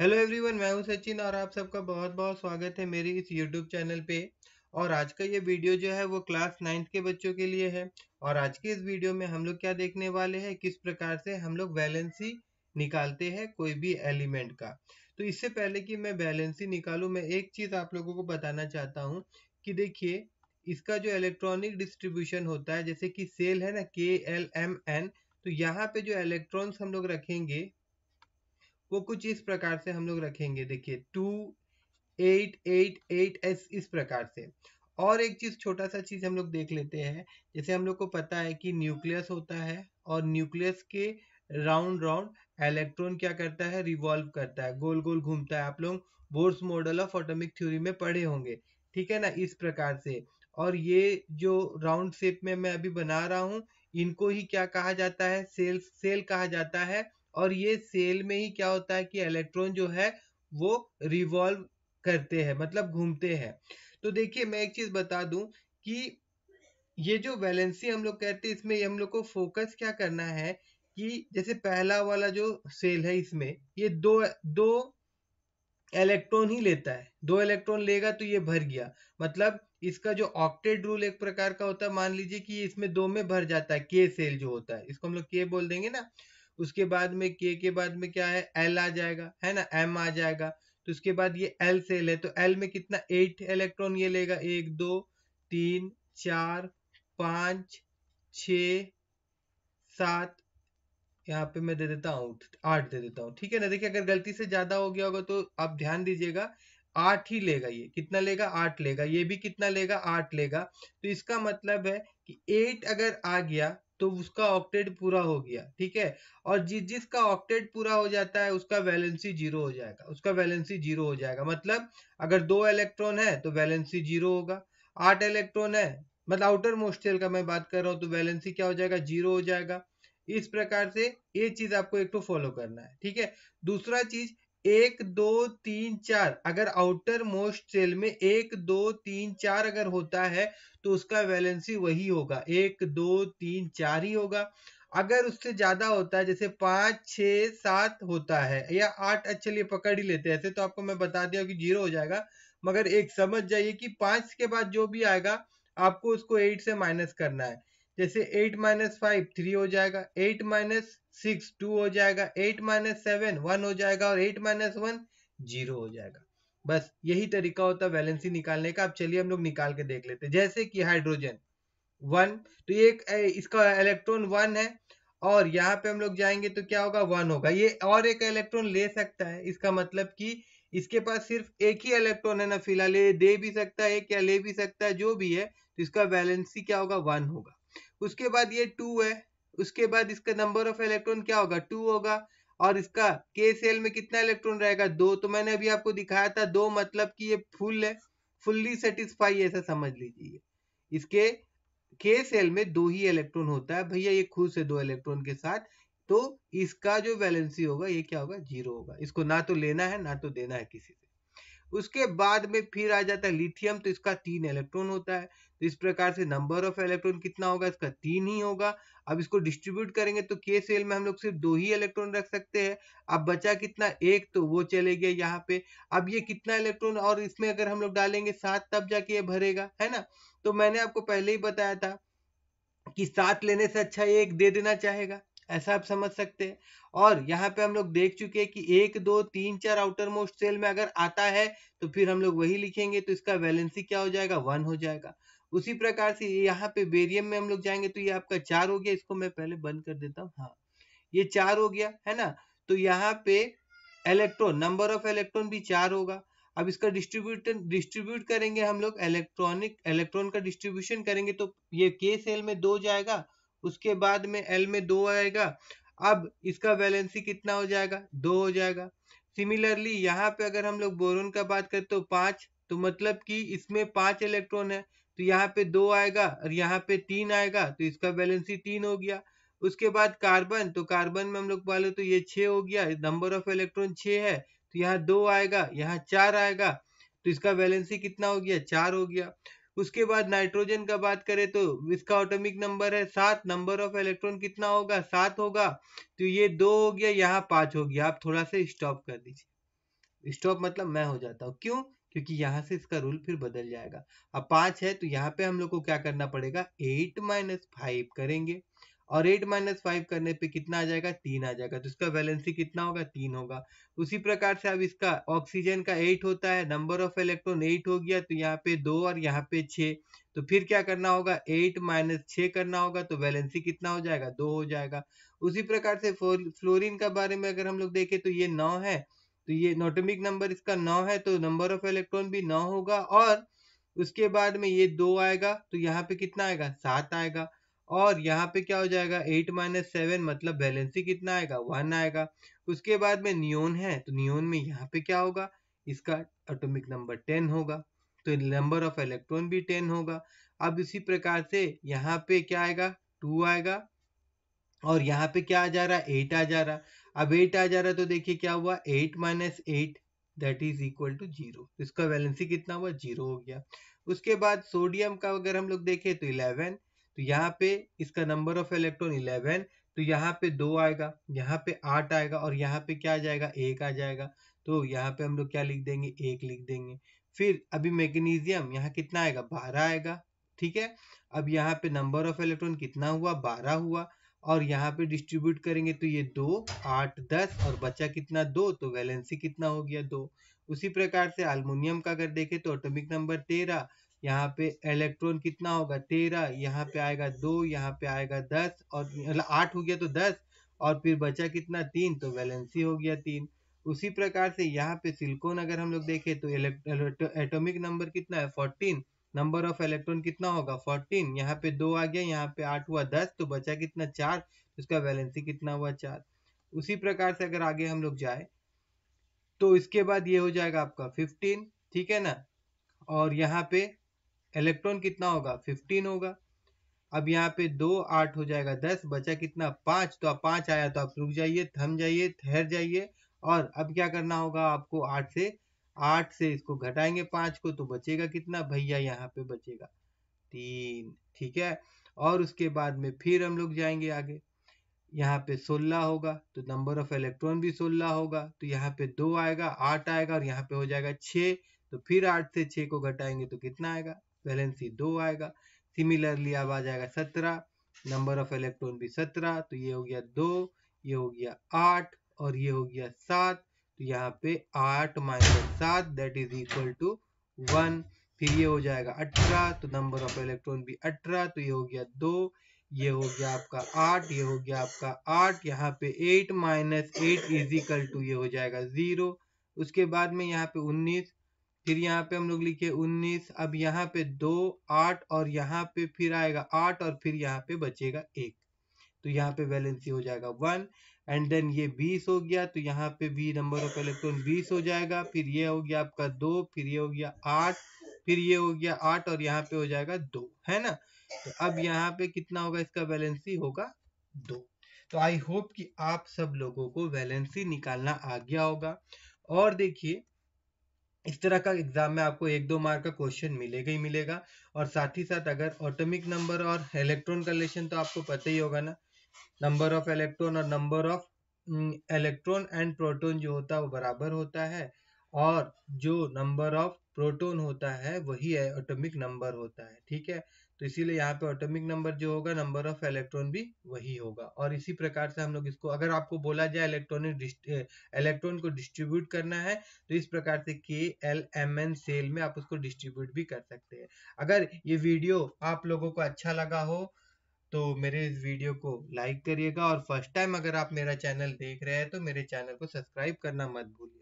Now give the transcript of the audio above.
hello everyone मैं हूं सचिन और आप सबका बहुत बहुत स्वागत है मेरी इस यूट्यूब चैनल पे और आज का ये वीडियो जो है वो क्लास नाइन्थ के बच्चों के लिए है और आज के इस वीडियो में हम लोग क्या देखने वाले हैं किस प्रकार से हम लोग बैलेंसी निकालते हैं कोई भी एलिमेंट का तो इससे पहले कि मैं बैलेंसी निकालू मैं एक चीज़ आप लोगों को बताना चाहता हूँ कि देखिए इसका जो इलेक्ट्रॉनिक डिस्ट्रीब्यूशन होता है जैसे कि सेल है ना के एल एम एन तो यहाँ पे जो इलेक्ट्रॉन्स हम लोग रखेंगे वो कुछ इस प्रकार से हम लोग रखेंगे देखिए two eight eight eight S इस प्रकार से और एक चीज छोटा सा चीज हम लोग देख लेते हैं जैसे हम लोग को पता है कि न्यूक्लियस होता है और न्यूक्लियस के राउंड राउंड इलेक्ट्रॉन क्या करता है रिवॉल्व करता है गोल गोल घूमता है आप लोग Bohr's model of atomic theory में पढ़े होंगे ठीक है ना इस प्रकार से और ये जो राउंड शेप में मैं अभी बना रहा हूँ इनको ही क्या कहा जाता है सेल सेल कहा जाता है और ये सेल में ही क्या होता है कि इलेक्ट्रॉन जो है वो रिवॉल्व करते हैं मतलब घूमते हैं तो देखिए मैं एक चीज बता दूं कि ये जो वैलेंसी हम लोग कहते हैं इसमें हम लोग को फोकस क्या करना है कि जैसे पहला वाला जो सेल है इसमें ये दो दो इलेक्ट्रॉन ही लेता है दो इलेक्ट्रॉन लेगा तो ये भर गया मतलब इसका जो ऑक्टेड रूल एक प्रकार का होता है मान लीजिए कि इसमें दो में भर जाता है के सेल जो होता है इसको हम लोग के बोल देंगे ना उसके बाद में के के बाद में क्या है एल आ जाएगा है ना एम आ जाएगा तो उसके बाद ये एल सेल है तो एल में कितना एट इलेक्ट्रॉन ये लेगा एक दो तीन चार पांच छ सात यहाँ पे मैं दे देता हूँ आठ दे देता हूँ ठीक है ना देखिए अगर गलती से ज्यादा हो गया होगा तो आप ध्यान दीजिएगा आठ ही लेगा ये कितना लेगा आठ लेगा ये भी कितना लेगा आठ लेगा तो इसका मतलब है कि एट अगर आ गया तो उसका ऑक्टेट पूरा हो गया ठीक है और जिस जिसका ऑक्टेट पूरा हो जाता है उसका वैलेंसी जीरो हो जाएगा उसका वैलेंसी जीरो हो जाएगा मतलब अगर दो इलेक्ट्रॉन है तो वैलेंसी जीरो होगा आठ इलेक्ट्रॉन है मतलब आउटर मोस्टेल का मैं बात कर रहा हूँ तो वैलेंसी क्या हो जाएगा जीरो हो जाएगा इस प्रकार से ये चीज आपको एक तो फॉलो करना है ठीक है दूसरा चीज एक दो तीन चार अगर आउटर मोस्ट सेल में एक दो तीन चार अगर होता है तो उसका वैलेंसी वही होगा एक दो तीन चार ही होगा अगर उससे ज्यादा होता है जैसे पांच छ सात होता है या आठ अच्छे लिए पकड़ ही लेते हैं ऐसे तो आपको मैं बता दिया कि जीरो हो जाएगा मगर एक समझ जाइए कि पांच के बाद जो भी आएगा आपको उसको एट से माइनस करना है जैसे एट माइनस फाइव थ्री हो जाएगा एट माइनस सिक्स टू हो जाएगा एट माइनस सेवन वन हो जाएगा और एट माइनस वन जीरो हो जाएगा बस यही तरीका होता है वैलेंसी निकालने का अब चलिए हम लोग निकाल के देख लेते हैं जैसे कि हाइड्रोजन वन तो ये एक इसका इलेक्ट्रॉन वन है और यहाँ पे हम लोग जाएंगे तो क्या होगा वन होगा ये और एक इलेक्ट्रॉन ले सकता है इसका मतलब कि इसके पास सिर्फ एक ही इलेक्ट्रॉन है ना फिलहाल ये दे भी सकता है क्या ले भी सकता है जो भी है तो इसका वैलेंसी क्या होगा वन होगा उसके बाद ये टू है उसके बाद इसका नंबर ऑफ इलेक्ट्रॉन क्या होगा टू होगा और इसका के सेल में कितना इलेक्ट्रॉन रहेगा दो तो मैंने अभी आपको दिखाया था दो मतलब कि ये फुल है फुल्ली सेटिस्फाई ऐसा समझ लीजिए इसके के सेल में दो ही इलेक्ट्रॉन होता है भैया ये खुश है दो इलेक्ट्रॉन के साथ तो इसका जो बैलेंसी होगा ये क्या होगा जीरो होगा इसको ना तो लेना है ना तो देना है किसी से उसके बाद में फिर आ जाता है लिथियम तो इसका तीन इलेक्ट्रॉन होता है तो इस प्रकार से नंबर ऑफ इलेक्ट्रॉन कितना होगा इसका तीन ही होगा अब इसको डिस्ट्रीब्यूट करेंगे तो के सेल में हम लोग सिर्फ दो ही इलेक्ट्रॉन रख सकते हैं अब बचा कितना एक तो वो चले गया यहाँ पे अब ये कितना इलेक्ट्रॉन और इसमें अगर हम लोग डालेंगे सात तब जाके ये भरेगा है ना तो मैंने आपको पहले ही बताया था कि सात लेने से अच्छा एक दे देना चाहेगा ऐसा आप समझ सकते हैं और यहाँ पे हम लोग देख चुके हैं कि एक दो तीन चार आउटर मोस्ट सेल में अगर आता है तो फिर हम लोग वही लिखेंगे तो इसका वैलेंसी क्या हो जाएगा वन हो जाएगा उसी प्रकार से यहाँ पे बेरियम में हम लोग जाएंगे तो ये आपका चार हो गया इसको मैं पहले बंद कर देता हूँ हाँ ये चार हो गया है ना तो यहाँ पे इलेक्ट्रॉन नंबर ऑफ इलेक्ट्रॉन भी चार होगा अब इसका डिस्ट्रीब्यूटन डिस्ट्रीब्यूट करेंगे हम लोग इलेक्ट्रॉनिक इलेक्ट्रॉन का डिस्ट्रीब्यूशन करेंगे तो ये के सेल में दो जाएगा उसके बाद में एल में दो आएगा अब इसका वैलेंसी कितना हो जाएगा दो हो जाएगा सिमिलरली यहाँ पे अगर हम लोग बोरोन का बात करते हो पांच तो मतलब कि इसमें पांच इलेक्ट्रॉन है तो यहाँ पे दो आएगा और यहाँ पे तीन आएगा तो इसका वैलेंसी तीन हो गया उसके बाद कार्बन तो कार्बन में हम लोग बोले तो ये छ हो गया नंबर ऑफ इलेक्ट्रॉन छ है तो यहाँ दो आएगा यहाँ चार आएगा तो इसका वैलेंसी कितना हो गया चार हो गया उसके बाद नाइट्रोजन का बात करें तो इसका ऑटोमिक नंबर है सात नंबर ऑफ इलेक्ट्रॉन कितना होगा सात होगा तो ये दो हो गया यहाँ पांच हो गया आप थोड़ा सा स्टॉप कर दीजिए स्टॉप मतलब मैं हो जाता हूँ क्यों क्योंकि यहाँ से इसका रूल फिर बदल जाएगा अब पांच है तो यहाँ पे हम लोग को क्या करना पड़ेगा एट माइनस फाइव करेंगे और एट माइनस फाइव करने पे कितना आ जाएगा तीन आ जाएगा तो इसका वैलेंसी कितना होगा तीन होगा उसी प्रकार से अब इसका ऑक्सीजन का एट होता है नंबर ऑफ इलेक्ट्रॉन एट हो गया तो यहाँ पे दो और यहाँ पे छः तो फिर क्या करना होगा एट माइनस छ करना होगा तो वैलेंसी कितना हो जाएगा दो हो जाएगा उसी प्रकार से फ्लोरिन का बारे में अगर हम लोग देखें तो ये नौ है तो ये नोटमिक नंबर इसका नौ है तो नंबर ऑफ इलेक्ट्रॉन भी नौ होगा और उसके बाद में ये दो आएगा तो यहाँ पे कितना आएगा सात आएगा और यहाँ पे क्या हो जाएगा एट माइनस सेवन मतलब बैलेंस ही कितना आएगा वन आएगा उसके बाद में नियोन है तो नियोन में यहाँ पे क्या होगा इसका एटॉमिक नंबर टेन होगा तो नंबर ऑफ इलेक्ट्रॉन भी टेन होगा अब इसी प्रकार से यहाँ पे क्या आएगा टू आएगा और यहाँ पे क्या आ जा रहा है एट आ जा रहा अब एट आ जा रहा तो देखिए क्या हुआ eight minus eight that is equal to zero इसका वैलेंसी कितना हुआ जीरो हो गया उसके बाद सोडियम का अगर हम लोग देखें तो इलेवन तो यहाँ पे इसका नंबर ऑफ इलेक्ट्रॉन इलेवन तो यहाँ पे दो आएगा यहाँ पे आठ आएगा और यहाँ पे क्या आ जाएगा एक आ जाएगा तो यहाँ पे हम लोग क्या लिख देंगे एक लिख देंगे फिर अभी मैग्नीजियम यहाँ कितना आएगा बारह आएगा ठीक है अब यहाँ पे नंबर ऑफ इलेक्ट्रॉन कितना हुआ बारह हुआ और यहाँ पे डिस्ट्रीब्यूट करेंगे तो ये दो आठ दस और बचा कितना दो तो वैलेंसी कितना हो गया दो उसी प्रकार से अल्मोनियम का अगर देखें तो एटॉमिक नंबर तेरह यहाँ पे इलेक्ट्रॉन कितना होगा तेरह यहाँ पे आएगा दो यहाँ पे आएगा दस और मतलब आठ हो गया तो दस और फिर बचा कितना तीन तो वैलेंसी हो गया तीन उसी प्रकार से यहाँ पे सिलिकॉन अगर हम लोग देखें तो एटॉमिक नंबर कितना है फोर्टीन नंबर ऑफ इलेक्ट्रॉन कितना होगा फोर्टीन यहाँ पे दो आ गया यहाँ पे आठ हुआ दस तो बचा कितना चार उसका वैलेंसी कितना हुआ चार उसी प्रकार से अगर आगे हम लोग जाए तो इसके बाद ये हो जाएगा आपका फिफ्टीन ठीक है ना और यहाँ पे इलेक्ट्रॉन कितना होगा फिफ्टीन होगा अब यहाँ पे दो आठ हो जाएगा दस बचा कितना पांच तो आप पांच आया तो आप रुक जाइए थम जाइए ठहर जाइए और अब क्या करना होगा आपको आठ से आठ से इसको घटाएंगे पांच को तो बचेगा कितना भैया यहाँ पे बचेगा तीन ठीक है और उसके बाद में फिर हम लोग जाएंगे आगे यहाँ पे सोलह होगा तो नंबर ऑफ इलेक्ट्रॉन भी सोलह होगा तो यहाँ पे दो आएगा आठ आएगा और यहाँ पे हो जाएगा छ तो फिर आठ से छ को घटाएंगे तो कितना आएगा वैलेंसी दो आएगा सिमिलरली अब आ जाएगा सत्रह नंबर ऑफ इलेक्ट्रॉन भी सत्रह तो ये हो गया दो ये हो गया आठ और ये हो गया सात तो यहाँ पे आठ माइनस सात that is equal to one फिर ये हो जाएगा अठारह तो नंबर ऑफ इलेक्ट्रॉन भी अठारह तो ये हो गया दो ये हो गया आपका आठ ये हो गया आपका आठ यहाँ पे eight minus eight is equal to ये हो जाएगा जीरो उसके बाद में यहाँ पे उन्नीस फिर यहाँ पे हम लोग लिखे उन्नीस अब यहाँ पे दो आठ और यहाँ पे फिर आएगा आठ और फिर यहाँ पे बचेगा एक तो यहाँ पे वैलेंसी हो जाएगा वन एंड देन ये बीस हो गया तो यहाँ पे भी नंबर ऑफ इलेक्ट्रॉन बीस हो जाएगा फिर ये हो गया आपका दो फिर ये हो गया आठ फिर ये हो गया आठ और यहाँ पे हो जाएगा दो है ना तो अब यहाँ पे कितना होगा इसका वैलेंसी होगा दो तो आई होप कि आप सब लोगों को वैलेंसी निकालना आ गया होगा और देखिए इस तरह का एग्जाम में आपको एक दो मार्क का क्वेश्चन मिलेगा ही मिलेगा और साथ ही साथ अगर ऑटोमिक नंबर और इलेक्ट्रॉन का रिलेशन तो आपको पता ही होगा ना नंबर ऑफ इलेक्ट्रॉन और number of electron and proton जो होता है वो बराबर होता है और जो नंबर ऑफ प्रोटोन होता है वही ऑटोमिक नंबर होता है ठीक है तो इसीलिए यहाँ पे ऑटोमिक नंबर जो होगा नंबर ऑफ इलेक्ट्रॉन भी वही होगा और इसी प्रकार से हम लोग इसको अगर आपको बोला जाए इलेक्ट्रॉनिक इलेक्ट्रॉन को डिस्ट्रीब्यूट करना है तो इस प्रकार से के एल एम एन सेल में आप उसको डिस्ट्रीब्यूट भी कर सकते हैं अगर ये वीडियो आप लोगों को अच्छा लगा हो तो मेरे इस वीडियो को लाइक करिएगा और फर्स्ट टाइम अगर आप मेरा चैनल देख रहे हैं तो मेरे चैनल को सब्सक्राइब करना मत भूलिए